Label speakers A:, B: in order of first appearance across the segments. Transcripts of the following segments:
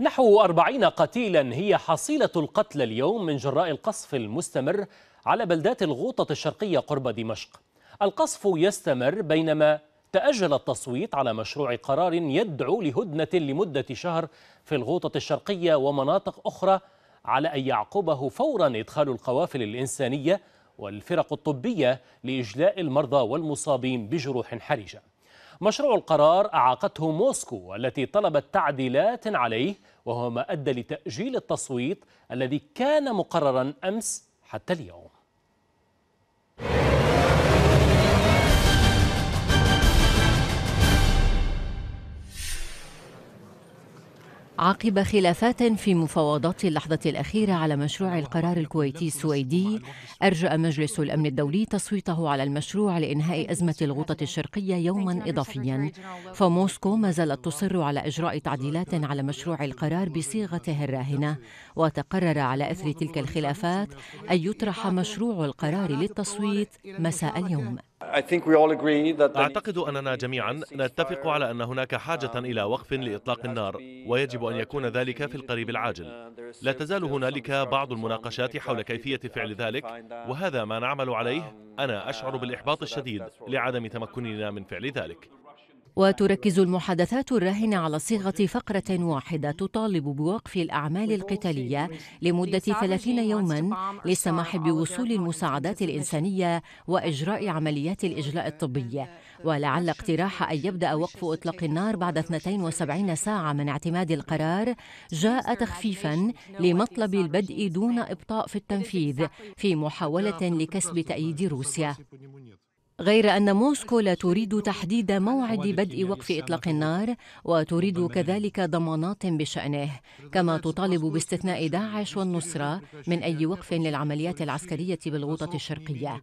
A: نحو أربعين قتيلا هي حصيلة القتلى اليوم من جراء القصف المستمر على بلدات الغوطة الشرقية قرب دمشق القصف يستمر بينما تأجل التصويت على مشروع قرار يدعو لهدنة لمدة شهر في الغوطة الشرقية ومناطق أخرى على أن يعقبه فورا إدخال القوافل الإنسانية والفرق الطبية لإجلاء المرضى والمصابين بجروح حرجة مشروع القرار أعاقته موسكو التي طلبت تعديلات عليه وهو ما أدى لتأجيل التصويت الذي كان مقررا أمس حتى اليوم
B: عقب خلافات في مفاوضات اللحظة الأخيرة على مشروع القرار الكويتي السويدي أرجأ مجلس الأمن الدولي تصويته على المشروع لإنهاء أزمة الغوطة الشرقية يوما إضافيا فموسكو ما زالت تصر على إجراء تعديلات على مشروع القرار بصيغته الراهنة وتقرر على أثر تلك الخلافات أن يطرح مشروع القرار للتصويت مساء اليوم
A: أعتقد أننا جميعا نتفق على أن هناك حاجة إلى وقف لإطلاق النار ويجب أن يكون ذلك في القريب العاجل لا تزال هنالك بعض المناقشات حول كيفية فعل ذلك وهذا ما نعمل عليه أنا أشعر um, بالإحباط الشديد لعدم تمكننا من فعل ذلك
B: وتركز المحادثات الراهنة على صيغة فقرة واحدة تطالب بوقف الأعمال القتالية لمدة 30 يوما للسماح بوصول المساعدات الإنسانية وإجراء عمليات الإجلاء الطبي ولعل اقتراح أن يبدأ وقف إطلاق النار بعد 72 ساعة من اعتماد القرار جاء تخفيفا لمطلب البدء دون إبطاء في التنفيذ في محاولة لكسب تأييد روسيا غير أن موسكو لا تريد تحديد موعد بدء وقف إطلاق النار وتريد كذلك ضمانات بشأنه كما تطالب باستثناء داعش والنصرة من أي وقف للعمليات العسكرية بالغوطة الشرقية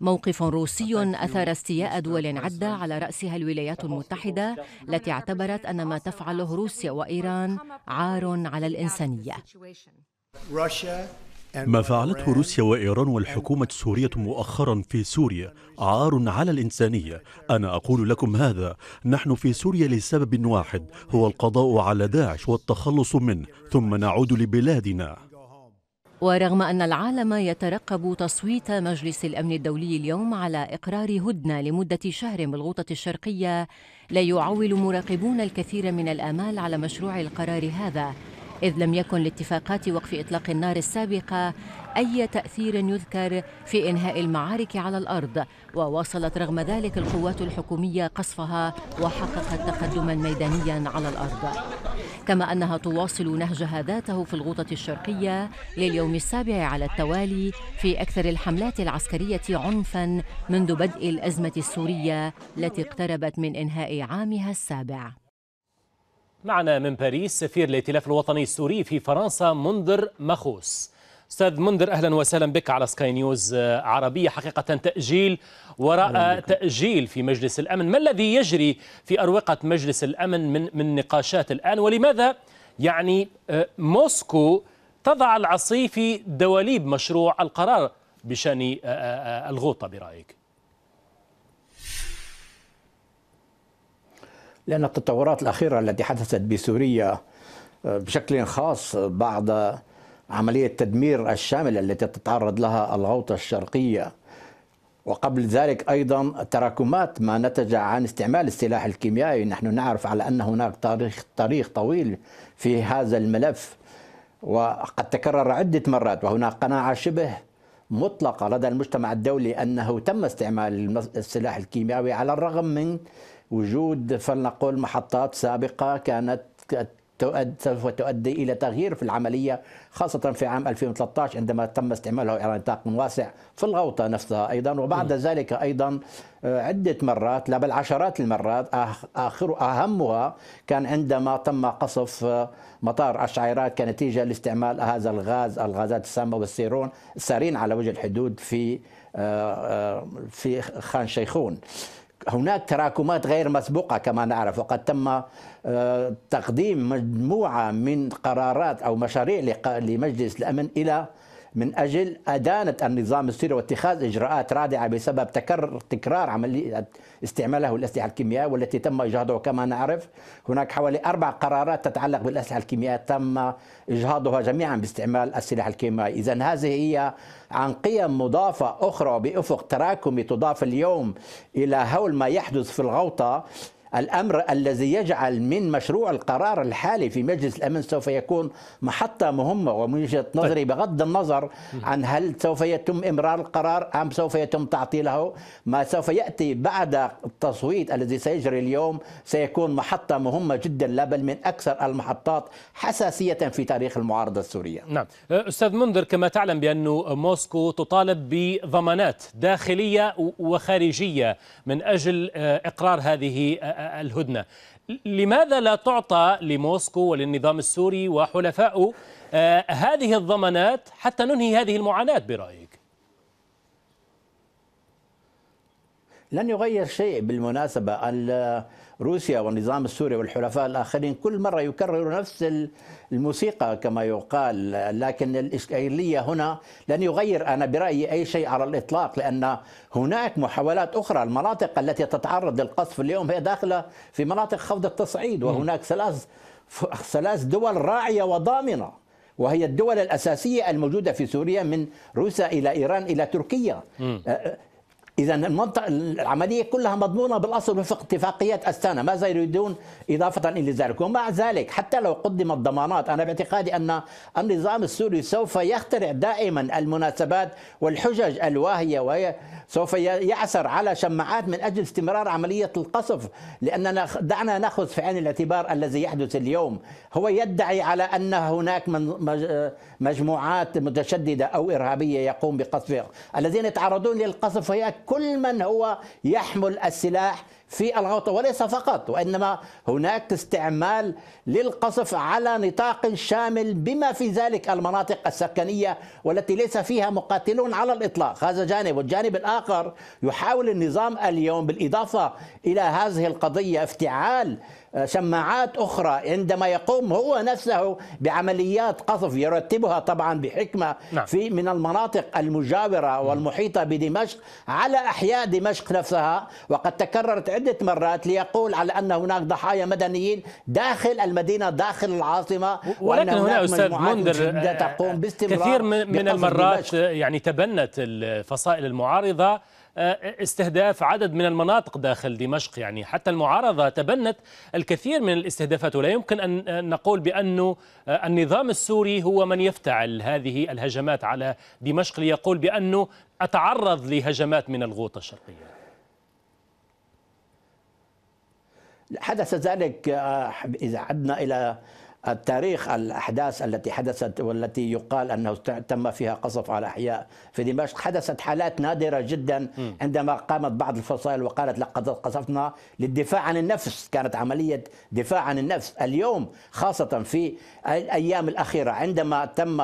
B: موقف روسي أثار استياء دول عدة على رأسها الولايات المتحدة التي اعتبرت أن ما تفعله روسيا وإيران عار على الإنسانية
C: ما
A: فعلته روسيا وإيران والحكومة السورية مؤخرا في سوريا عار على الإنسانية أنا أقول لكم هذا نحن في سوريا لسبب واحد هو القضاء على داعش والتخلص منه ثم نعود لبلادنا
B: ورغم أن العالم يترقب تصويت مجلس الأمن الدولي اليوم على إقرار هدنة لمدة شهر بالغوطة الشرقية لا يعول مراقبون الكثير من الآمال على مشروع القرار هذا إذ لم يكن لاتفاقات وقف إطلاق النار السابقة أي تأثير يذكر في إنهاء المعارك على الأرض وواصلت رغم ذلك القوات الحكومية قصفها وحققت تقدما ميدانيا على الأرض كما أنها تواصل نهجها ذاته في الغوطة الشرقية لليوم السابع على التوالي في أكثر الحملات العسكرية عنفا منذ بدء الأزمة السورية التي اقتربت من إنهاء عامها السابع
A: معنا من باريس سفير الائتلاف الوطني السوري في فرنسا منذر مخوس استاذ منذر اهلا وسهلا بك على سكاي نيوز آه، عربيه حقيقه تاجيل وراء تاجيل في مجلس الامن ما الذي يجري في اروقه مجلس الامن من من نقاشات الان ولماذا يعني آه، موسكو تضع العصي في دواليب مشروع القرار بشان آه، الغوطه برايك
C: لأن التطورات الأخيرة التي حدثت بسوريا آه، بشكل خاص بعد عملية تدمير الشاملة التي تتعرض لها الغوطة الشرقية وقبل ذلك أيضا تراكمات ما نتج عن استعمال السلاح الكيميائي نحن نعرف على أن هناك تاريخ, تاريخ طويل في هذا الملف وقد تكرر عدة مرات وهناك قناعة شبه مطلقة لدى المجتمع الدولي أنه تم استعمال السلاح الكيميائي على الرغم من وجود فلنقل محطات سابقة كانت سوف تؤدي إلى تغيير في العملية خاصة في عام 2013 عندما تم استعمالها على نطاق واسع في الغوطة نفسها أيضا وبعد ذلك أيضا آه، عدة مرات لا بل عشرات المرات آخر أهمها كان عندما تم قصف آه، مطار الشعيرات كنتيجة لاستعمال هذا الغاز الغازات السامة والسيرون السارين على وجه الحدود في آه، في خان شيخون هناك تراكمات غير مسبوقه كما نعرف وقد تم آه، تقديم مجموعه من قرارات او مشاريع لمجلس الامن الى من أجل أدانة النظام السوري واتخاذ إجراءات رادعة بسبب تكرر تكرار عملية استعماله الأسلحة الكيميائية والتي تم إجهاضها كما نعرف هناك حوالي أربع قرارات تتعلق بالأسلحة الكيميائية تم إجهاضها جميعا باستعمال السلاح الكيميائي إذا هذه هي عن قيم مضافة أخرى بأفق تراكمي تضاف اليوم إلى هول ما يحدث في الغوطة الامر الذي يجعل من مشروع القرار الحالي في مجلس الامن سوف يكون محطه مهمه ومن وجهه طيب. نظري بغض النظر عن هل سوف يتم امرار القرار ام سوف يتم تعطيله ما سوف ياتي بعد التصويت الذي سيجري اليوم سيكون محطه مهمه جدا لا بل من اكثر المحطات حساسيه في تاريخ المعارضه السوريه. نعم
A: أه، استاذ منذر كما تعلم بأن موسكو تطالب بضمانات داخليه وخارجيه من اجل أه، اقرار هذه أه، الهدنة لماذا لا تعطى لموسكو وللنظام السوري وحلفائه آه، هذه الضمانات حتى ننهي هذه المعاناة برأيك
C: لن يغير شيء بالمناسبة روسيا والنظام السوري والحلفاء الآخرين كل مرة يكرروا نفس الموسيقى كما يقال لكن الإسرائيلية هنا لن يغير أنا برأيي أي شيء على الإطلاق لأن هناك محاولات أخرى المناطق التي تتعرض للقصف اليوم هي داخلة في مناطق خوض التصعيد وهناك ثلاث ثلاث دول راعية وضامنة وهي الدول الأساسية الموجودة في سوريا من روسيا إلى إيران إلى تركيا اذا المنطقه العمليه كلها مضمونه بالاصل وفق اتفاقيات استانا ماذا يريدون اضافه الى ذلك ومع ذلك حتى لو قدمت ضمانات انا باعتقادي ان النظام السوري سوف يخترع دائما المناسبات والحجج الواهيه وهي سوف يعثر على شماعات من اجل استمرار عمليه القصف لاننا دعنا ناخذ في عين الاعتبار الذي يحدث اليوم هو يدعي على ان هناك مجموعات متشدده او ارهابيه يقوم بقصفها الذين يتعرضون للقصف هي كل من هو يحمل السلاح في الغوطة وليس فقط وإنما هناك استعمال للقصف على نطاق شامل بما في ذلك المناطق السكنية والتي ليس فيها مقاتلون على الإطلاق هذا جانب والجانب الآخر يحاول النظام اليوم بالإضافة إلى هذه القضية افتعال آه، شماعات أخرى عندما يقوم هو نفسه بعمليات قصف يرتبها طبعا بحكمة نعم. في من المناطق المجاورة والمحيطة بدمشق على أحياء دمشق نفسها وقد تكررت عدة مرات ليقول على أن هناك ضحايا مدنيين داخل المدينة داخل العاصمة ولكن هنا أستاذ منذر آه، تقوم آه، كثير من المرات
A: يعني تبنت الفصائل المعارضة آه، استهداف عدد من المناطق داخل دمشق يعني حتى المعارضة تبنت الكثير من الاستهدافات ولا يمكن أن نقول بأنه النظام السوري هو من يفتعل هذه الهجمات على دمشق ليقول بأنه أتعرض لهجمات من الغوطة الشرقية
C: حدث ذلك آه، إذا عدنا إلى التاريخ الأحداث التي حدثت والتي يقال أنه تم فيها قصف على أحياء في دمشق حدثت حالات نادرة جدا عندما قامت بعض الفصائل وقالت لقد قصفنا للدفاع عن النفس كانت عملية دفاع عن النفس اليوم خاصة في الأيام الأخيرة عندما تم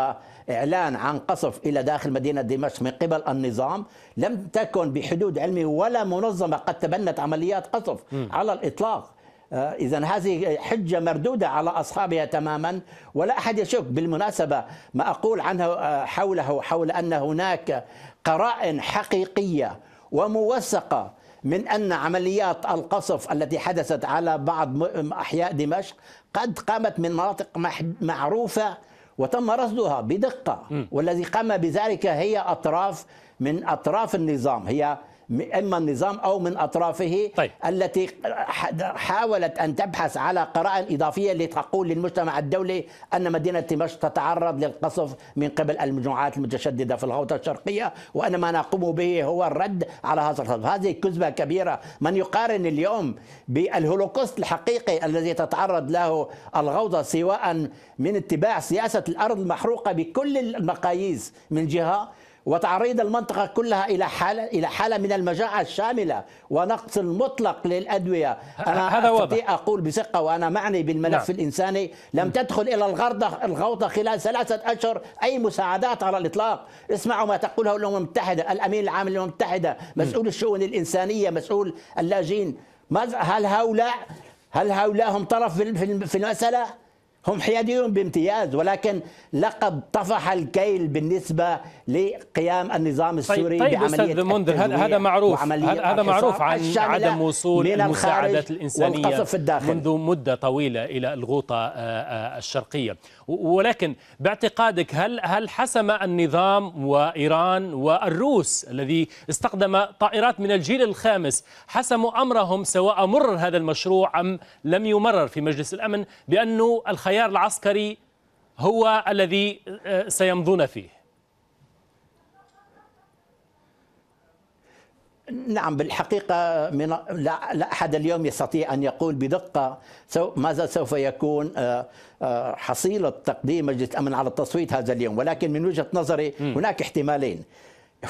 C: إعلان عن قصف إلى داخل مدينة دمشق من قبل النظام لم تكن بحدود علمي ولا منظمة قد تبنت عمليات قصف على الإطلاق آه، إذا هذه حجة مردودة على أصحابها تماما ولا أحد يشك بالمناسبة ما أقول عنه آه، حوله حول أن هناك قرائن حقيقية وموثقة من أن عمليات القصف التي حدثت على بعض أحياء دمشق قد قامت من مناطق معروفة وتم رصدها بدقة والذي قام بذلك هي أطراف من أطراف النظام هي اما النظام او من اطرافه طيب. التي حاولت ان تبحث على قرائن اضافيه لتقول للمجتمع الدولي ان مدينه دمشق تتعرض للقصف من قبل المجموعات المتشدده في الغوطه الشرقيه وان ما نقوم به هو الرد على هذا القصف هذه كذبه كبيره، من يقارن اليوم بالهولوكوست الحقيقي الذي تتعرض له الغوطه سواء من اتباع سياسه الارض المحروقه بكل المقاييس من جهه وتعريض المنطقة كلها إلى حالة إلى حالة من المجاعة الشاملة ونقص المطلق للأدوية أنا هذا أستطيع واضح. أقول بثقة وأنا معني بالملف نعم. الإنساني لم تدخل إلى الغرضة الغوطة خلال ثلاثة أشهر أي مساعدات على الإطلاق اسمعوا ما تقوله الأمم المتحدة الأمين العام للأمم المتحدة مسؤول الشؤون الإنسانية مسؤول اللاجئين هل هؤلاء هل هؤلاء هم طرف في المسألة؟ هم حياديون بامتياز ولكن لقب طفح الكيل بالنسبه لقيام النظام طيب، السوري طيب بعمليه طيب منذر هذا معروف هذا معروف عن عدم وصول المساعدات الانسانيه في الداخل.
A: منذ مده طويله الى الغوطه آه، آه، الشرقيه ولكن باعتقادك هل هل حسم النظام وايران والروس الذي استخدم طائرات من الجيل الخامس حسموا امرهم سواء مرر هذا المشروع ام لم يمرر في مجلس الامن بانه الخيار التيار العسكري هو الذي آه، سيمضون فيه
C: نعم بالحقيقة من لا, لا أحد اليوم يستطيع أن يقول بدقة ماذا سوف يكون آه، آه، حصيلة تقديم مجلس الأمن على التصويت هذا اليوم ولكن من وجهة نظري هناك احتمالين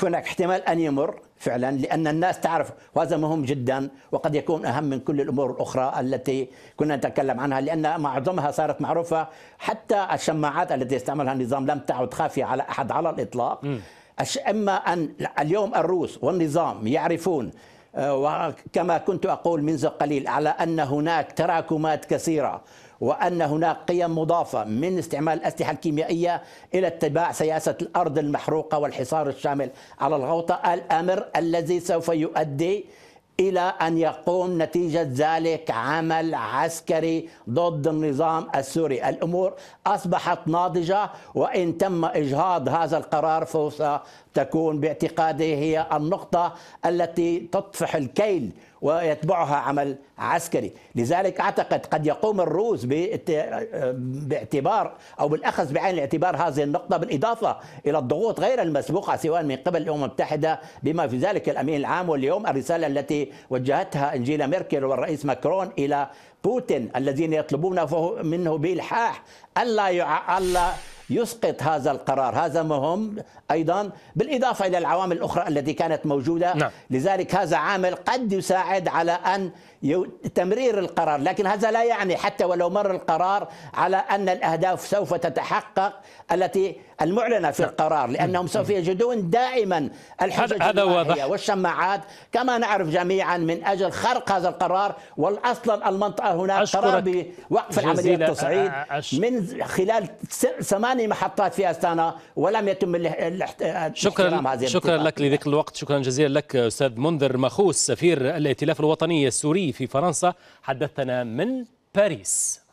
C: هناك احتمال أن يمر فعلا لأن الناس تعرف وهذا مهم جدا وقد يكون أهم من كل الأمور الأخرى التي كنا نتكلم عنها لأن معظمها صارت معروفة حتى الشماعات التي يستعملها النظام لم تعد خافية على أحد على الإطلاق اما ان اليوم الروس والنظام يعرفون آه، وكما كنت اقول منذ قليل على ان هناك تراكمات كثيره وأن هناك قيم مضافة من استعمال الأسلحة الكيميائية إلى اتباع سياسة الأرض المحروقة والحصار الشامل على الغوطة الأمر الذي سوف يؤدي إلى أن يقوم نتيجة ذلك عمل عسكري ضد النظام السوري الأمور أصبحت ناضجة وإن تم إجهاض هذا القرار تكون باعتقادي هي النقطة التي تطفح الكيل ويتبعها عمل عسكري لذلك أعتقد قد يقوم الروس باعتبار أو بالأخذ بعين الاعتبار هذه النقطة بالإضافة إلى الضغوط غير المسبوقة سواء من قبل الأمم المتحدة بما في ذلك الأمين العام واليوم الرسالة التي وجهتها أنجيلا ميركل والرئيس ماكرون إلى بوتين الذين يطلبون منه بإلحاح ألا ألا يسقط هذا القرار هذا مهم أيضا بالإضافة إلى العوامل الأخرى التي كانت موجودة نعم. لذلك هذا عامل قد يساعد على أن تمرير القرار لكن هذا لا يعني حتى ولو مر القرار على أن الأهداف سوف تتحقق التي المعلنة في نعم. القرار لأنهم سوف يجدون دائما الحجج هذا واضح والشماعات كما نعرف جميعا من أجل خرق هذا القرار والأصلا المنطقة هناك قرار بوقف العملية التصعيد من خلال ثمان ثماني محطات في أستانا ولم يتم شكرا هذه شكرا لك
A: لذلك الوقت شكرا جزيلا لك أستاذ منذر مخوس سفير الائتلاف الوطني السوري في فرنسا حدثنا من باريس